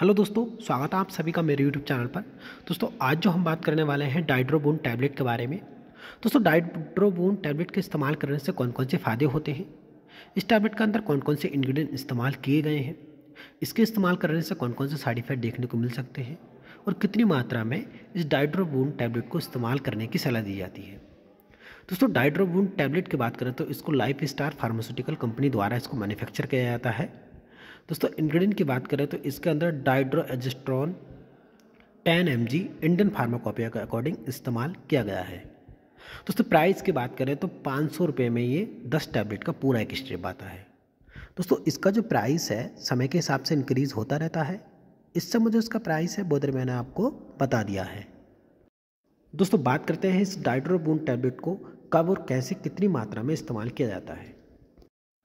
hello दोस्तों स्वागत है आप सभी का मेरे यूट्यूब चैनल पर दोस्तों आज जो हम बात करने वाले हैं डाइड्रोबोन टैबलेट के बारे में दोस्तों डाइड्रोबोन टैबलेट के इस्तेमाल करने से कौन कौन से फ़ायदे होते हैं इस टैबलेट के अंदर कौन कौन से इंग्रेडिएंट इस्तेमाल किए गए हैं इसके इस्तेमाल करने से कौन कौन से साइड इफेक्ट देखने को मिल सकते हैं और कितनी मात्रा में इस डाइड्रोबोन टैबलेट को इस्तेमाल करने की सलाह दी जाती है दोस्तों डाइड्रोबोन टैबलेट की बात करें तो इसको लाइफ स्टार फार्मास्यूटिकल कंपनी द्वारा इसको मैन्युफैक्चर किया जाता है दोस्तों इंग्रेडिएंट की बात करें तो इसके अंदर dydrogesterone ten M Indian pharmacopoeia के अकॉर्डिंग इस्तेमाल किया गया है दोस्तों प्राइस की बात करें तो पाँच सौ रुपये में ये दस टैबलेट का पूरा एक स्ट्रिप आता है दोस्तों इसका जो प्राइस है समय के हिसाब से इंक्रीज़ होता रहता है इससे मुझे उसका प्राइस है बोधर मैंने आपको बता दिया है दोस्तों बात करते हैं इस डाइड्रोबून टैबलेट को कब और कैसे कितनी मात्रा में इस्तेमाल किया जाता है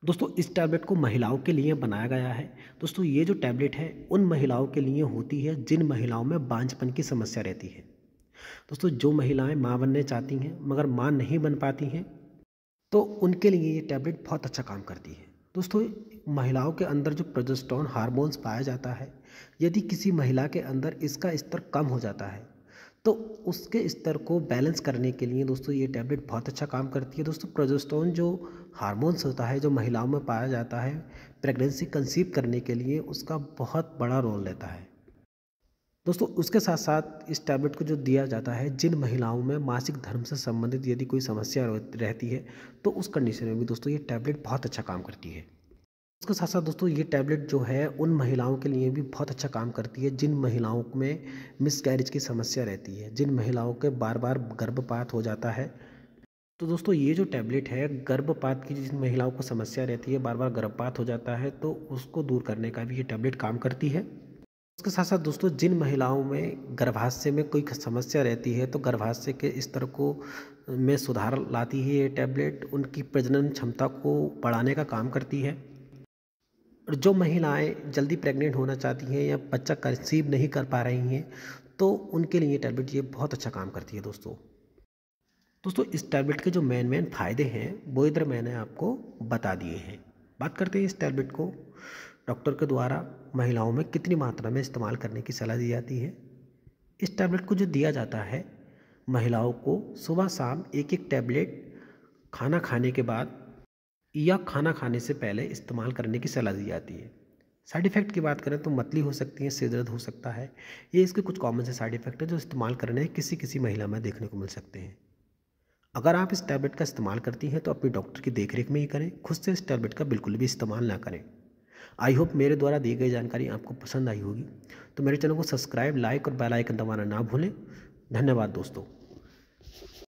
दोस्तों इस टैबलेट को महिलाओं के लिए बनाया गया है दोस्तों ये जो टैबलेट है उन महिलाओं के लिए होती है जिन महिलाओं में बांझपन की समस्या रहती है दोस्तों जो महिलाएं माँ बनने चाहती हैं मगर माँ नहीं बन पाती हैं तो उनके लिए ये टैबलेट बहुत अच्छा काम करती है दोस्तों महिलाओं के अंदर जो प्रोजेस्टोन हारमोन्स पाया जाता है यदि किसी महिला के अंदर इसका स्तर कम हो जाता है तो उसके स्तर को बैलेंस करने के लिए दोस्तों ये टैबलेट बहुत अच्छा काम करती है दोस्तों प्रोजेस्टोन जो हार्मोन्स होता है जो महिलाओं में पाया जाता है प्रेगनेंसी कंसीव करने के लिए उसका बहुत बड़ा रोल रहता है दोस्तों उसके साथ साथ इस टैबलेट को जो दिया जाता है जिन महिलाओं में मासिक धर्म से संबंधित यदि कोई समस्या रहती है तो उस कंडीशन में भी दोस्तों ये टैबलेट बहुत अच्छा काम करती है उसके साथ साथ दोस्तों ये टैबलेट जो है उन महिलाओं के लिए भी बहुत अच्छा काम करती है जिन महिलाओं में मिसकैरेज की समस्या रहती है जिन महिलाओं के बार बार गर्भपात हो जाता है तो दोस्तों ये जो टैबलेट है गर्भपात की जिन महिलाओं को समस्या रहती है बार बार गर्भपात हो जाता है तो उसको दूर करने का भी ये टैबलेट काम करती है उसके साथ साथ दोस्तों जिन महिलाओं में गर्भाशय में कोई समस्या रहती है तो गर्भाशय के स्तर को में सुधार लाती है ये टैबलेट उनकी प्रजनन क्षमता को बढ़ाने का काम करती है और जो महिलाएं जल्दी प्रेग्नेंट होना चाहती हैं या बच्चा कंसीव नहीं कर पा रही हैं तो उनके लिए टैबलेट ये बहुत अच्छा काम करती है दोस्तों दोस्तों इस टैबलेट के जो मेन मेन फ़ायदे हैं वो इधर मैंने आपको बता दिए हैं बात करते हैं इस टैबलेट को डॉक्टर के द्वारा महिलाओं में कितनी मात्रा में इस्तेमाल करने की सलाह दी जाती है इस टैबलेट को जो दिया जाता है महिलाओं को सुबह शाम एक एक टैबलेट खाना खाने के बाद या खाना खाने से पहले इस्तेमाल करने की सलाह दी जाती है साइड इफ़ेक्ट की बात करें तो मतली हो सकती है सिर दर्द हो सकता है ये इसके कुछ कॉमन से साइड इफ़ेक्ट हैं जो इस्तेमाल करने किसी किसी महिला में देखने को मिल सकते हैं अगर आप इस टैबलेट का इस्तेमाल करती हैं तो अपने डॉक्टर की देखरेख में ही करें खुद से इस टैबलेट का बिल्कुल भी इस्तेमाल ना करें आई होप मेरे द्वारा दी गई जानकारी आपको पसंद आई होगी तो मेरे चैनल को सब्सक्राइब लाइक और बेल आइकन दबाना ना भूलें धन्यवाद दोस्तों